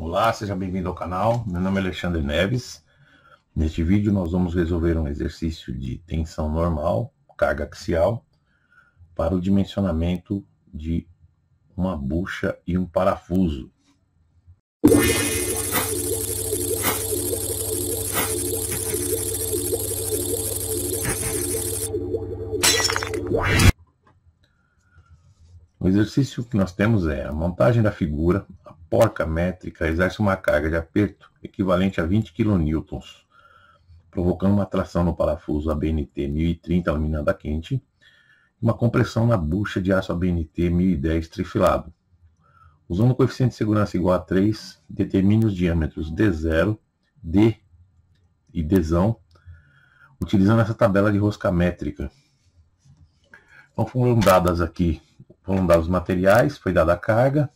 Olá, seja bem-vindo ao canal. Meu nome é Alexandre Neves. Neste vídeo nós vamos resolver um exercício de tensão normal, carga axial, para o dimensionamento de uma bucha e um parafuso. O exercício que nós temos é a montagem da figura porca métrica exerce uma carga de aperto equivalente a 20 kN, provocando uma tração no parafuso ABNT 1030 laminada quente e uma compressão na bucha de aço ABNT 1010 trifilado. Usando o coeficiente de segurança igual a 3, determine os diâmetros D0, D e Dzão, utilizando essa tabela de rosca métrica. Então foram dadas aqui, foram dados os materiais, foi dada a carga,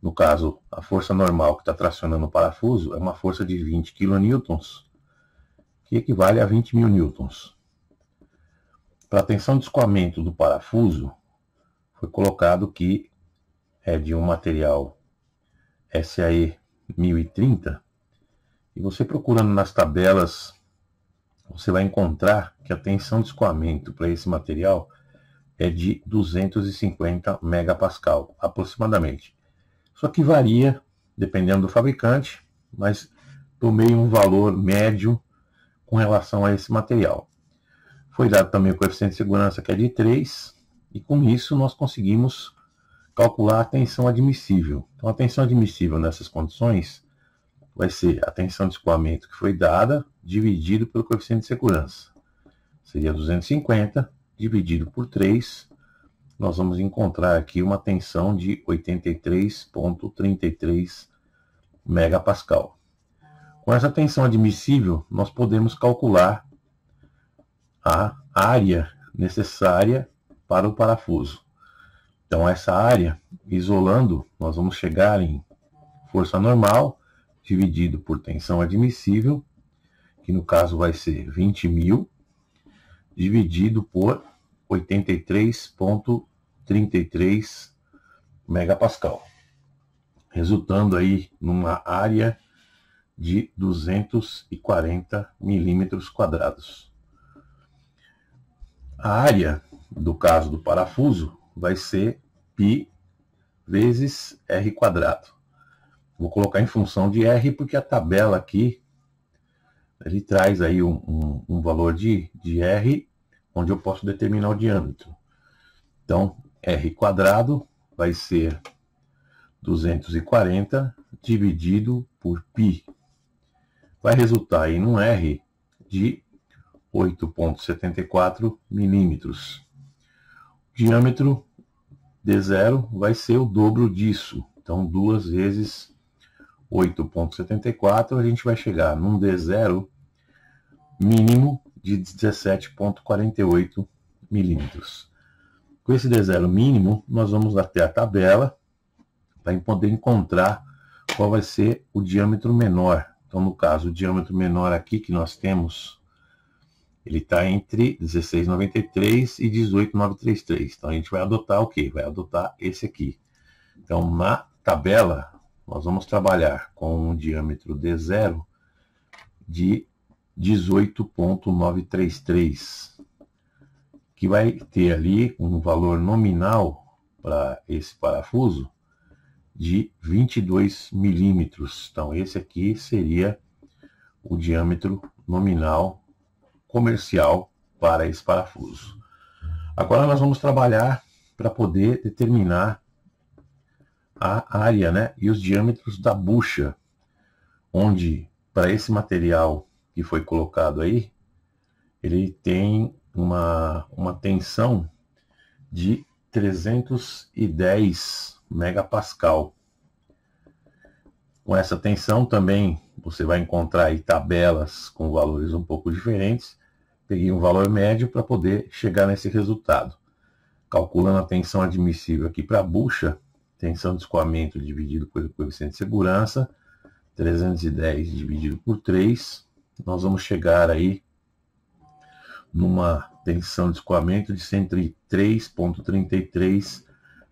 no caso, a força normal que está tracionando o parafuso é uma força de 20 kN, que equivale a 20 mil newtons. Para a tensão de escoamento do parafuso, foi colocado que é de um material SAE 1030, e você procurando nas tabelas, você vai encontrar que a tensão de escoamento para esse material é de 250 megapascal, aproximadamente só que varia dependendo do fabricante, mas tomei um valor médio com relação a esse material. Foi dado também o coeficiente de segurança, que é de 3, e com isso nós conseguimos calcular a tensão admissível. Então, a tensão admissível nessas condições vai ser a tensão de escoamento que foi dada dividido pelo coeficiente de segurança. Seria 250 dividido por 3 nós vamos encontrar aqui uma tensão de 83,33 megapascal. Com essa tensão admissível, nós podemos calcular a área necessária para o parafuso. Então, essa área, isolando, nós vamos chegar em força normal, dividido por tensão admissível, que no caso vai ser 20 mil, dividido por 83,33 33 megapascal, resultando aí numa área de 240 milímetros quadrados. A área, do caso do parafuso, vai ser π vezes R quadrado. Vou colocar em função de R, porque a tabela aqui, ele traz aí um, um, um valor de, de R, onde eu posso determinar o diâmetro. Então, r quadrado vai ser 240 dividido por π. Vai resultar em um R de 8,74 milímetros. O diâmetro d0 vai ser o dobro disso. Então, duas vezes 8,74, a gente vai chegar num D0 mínimo de 17,48 milímetros. Com esse D0 mínimo, nós vamos até a tabela para poder encontrar qual vai ser o diâmetro menor. Então, no caso, o diâmetro menor aqui que nós temos, ele está entre 16,93 e 18,933. Então, a gente vai adotar o quê? Vai adotar esse aqui. Então, na tabela, nós vamos trabalhar com um diâmetro D0 de 18,933 que vai ter ali um valor nominal para esse parafuso de 22 milímetros. Então, esse aqui seria o diâmetro nominal comercial para esse parafuso. Agora nós vamos trabalhar para poder determinar a área né, e os diâmetros da bucha, onde para esse material que foi colocado aí, ele tem uma, uma tensão de 310 megapascal. Com essa tensão também você vai encontrar aí tabelas com valores um pouco diferentes. Peguei um valor médio para poder chegar nesse resultado. Calculando a tensão admissível aqui para a bucha, tensão de escoamento dividido pelo coeficiente de segurança, 310 dividido por 3, nós vamos chegar aí numa tensão de escoamento de 103,33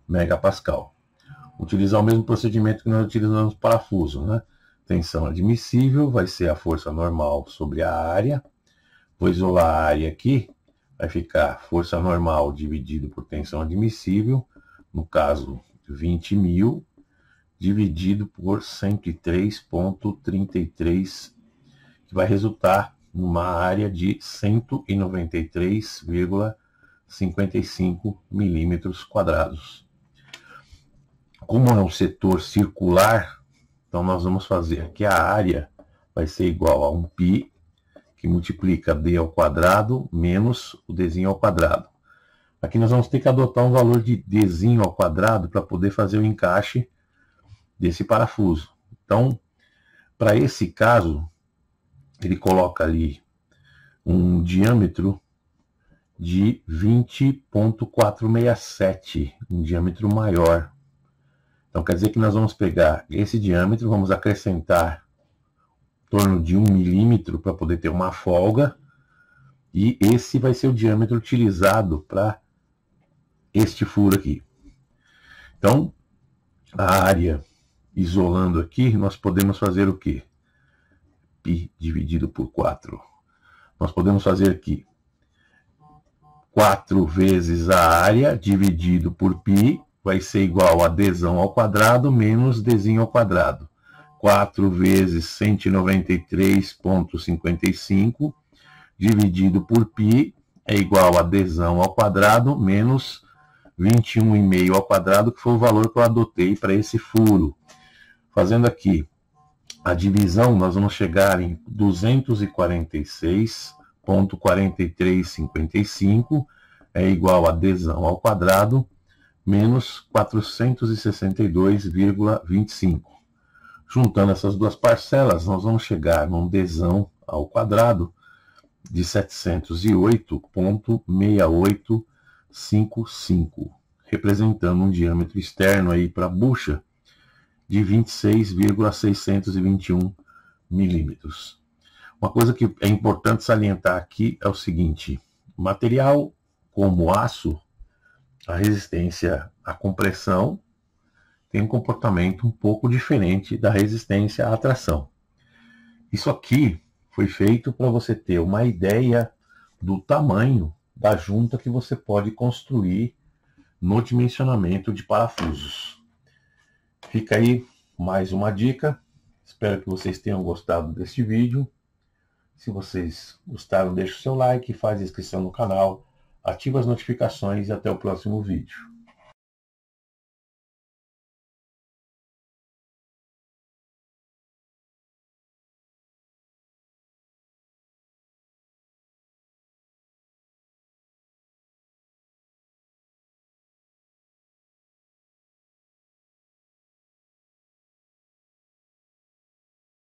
megapascal. Utilizar o mesmo procedimento que nós utilizamos parafuso, né? Tensão admissível vai ser a força normal sobre a área. Vou isolar a área aqui, vai ficar força normal dividido por tensão admissível, no caso 20.000 dividido por 103,33, que vai resultar uma área de 193,55 milímetros quadrados. Como é um setor circular, então nós vamos fazer que a área vai ser igual a 1π, que multiplica d ao quadrado menos o dzinho ao quadrado. Aqui nós vamos ter que adotar um valor de dzinho ao quadrado para poder fazer o encaixe desse parafuso. Então, para esse caso, ele coloca ali um diâmetro de 20.467, um diâmetro maior. Então quer dizer que nós vamos pegar esse diâmetro, vamos acrescentar em torno de um milímetro para poder ter uma folga, e esse vai ser o diâmetro utilizado para este furo aqui. Então, a área isolando aqui, nós podemos fazer o quê? dividido por 4. Nós podemos fazer aqui 4 vezes a área dividido por pi vai ser igual a desão ao quadrado menos dzinho ao quadrado. 4 vezes 193,55 dividido por pi é igual a desão ao quadrado menos 21,5 ao quadrado, que foi o valor que eu adotei para esse furo. Fazendo aqui a divisão nós vamos chegar em 246.4355 é igual a adesão ao quadrado menos 462,25. Juntando essas duas parcelas, nós vamos chegar num desão ao quadrado de 708,6855, representando um diâmetro externo aí para a bucha de 26,621 milímetros. Uma coisa que é importante salientar aqui é o seguinte: material como aço, a resistência à compressão tem um comportamento um pouco diferente da resistência à tração. Isso aqui foi feito para você ter uma ideia do tamanho da junta que você pode construir no dimensionamento de parafusos. Fica aí mais uma dica. Espero que vocês tenham gostado deste vídeo. Se vocês gostaram, deixe o seu like, faz inscrição no canal, ativa as notificações e até o próximo vídeo.